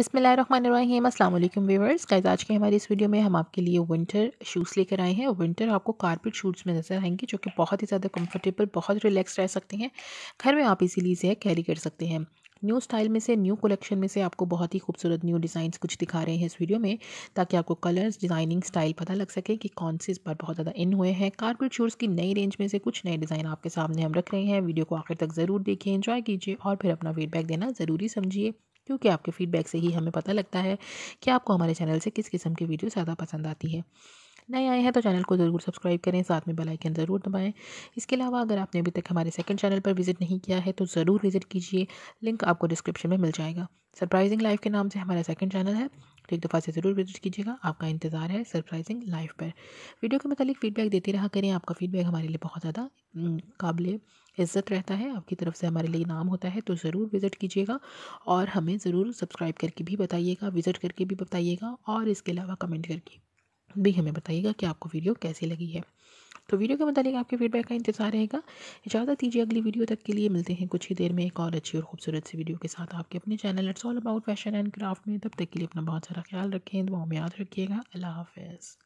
बिसमीम अल्लाम viewers guys आज के हमारी इस वीडियो में हम आपके लिए विंटर शूज़ लेकर आए हैं विंटर आपको कारपेट शूज़ में नज़र आएंगे जो कि बहुत ही ज़्यादा कंफर्टेबल बहुत रिलैक्स रह सकते हैं घर में आप इसीलिए इसे कैरी कर सकते हैं न्यू स्टाइल में से न्यू कलेक्शन में से आपको बहुत ही खूबसूरत न्यू डिज़ाइन कुछ दिखा रहे हैं इस वीडियो में ताकि आपको कलर्स डिज़ाइनिंग स्टाइल पता लग सके कि कौन से इस बार बहुत ज़्यादा इन हुए हैं कारपेट शूज़ की नई रेंज में से कुछ नए डिज़ाइन आपके सामने हम रख रहे हैं वीडियो को आखिर तक ज़रूर देखिए इन्जॉय कीजिए और फिर अपना फीडबैक देना ज़रूरी समझिए क्योंकि आपके फीडबैक से ही हमें पता लगता है कि आपको हमारे चैनल से किस किस्म की वीडियो ज़्यादा पसंद आती है नए आए हैं तो चैनल को ज़रूर सब्सक्राइब करें साथ में बेल आइकन ज़रूर दबाएं इसके अलावा अगर आपने अभी तक हमारे सेकंड चैनल पर विजिट नहीं किया है तो ज़रूर विजिट कीजिए लिंक आपको डिस्क्रिप्शन में मिल जाएगा सरप्राइजिंग लाइफ के नाम से हमारा सेकंड चैनल है एक दफ़ा से ज़रूर विजिट कीजिएगा आपका इंतज़ार है सरप्राइजिंग लाइफ पर वीडियो के मतलब फीडबैक देते रहा करें आपका फीडबैक हमारे लिए बहुत ज़्यादा काबिल इज़्ज़त रहता है आपकी तरफ से हमारे लिए नाम होता है तो ज़रूर विज़िट कीजिएगा और हमें ज़रूर सब्सक्राइब करके भी बताइएगा विज़िट करके भी बताइएगा और इसके अलावा कमेंट करके भी हमें बताइएगा कि आपको वीडियो कैसी लगी है तो वीडियो के मुताबिक आपके फीडबैक का इंतजार रहेगा इजाज़त दीजिए अगली वीडियो तक के लिए मिलते हैं कुछ ही देर में एक और अच्छी और खूबसूरत सी वीडियो के साथ आपके अपने channel it's all about fashion and craft में तब तक के लिए अपना बहुत सारा ख्याल रखें दुआओं में याद रखिएगा अल्लाह हाफिज़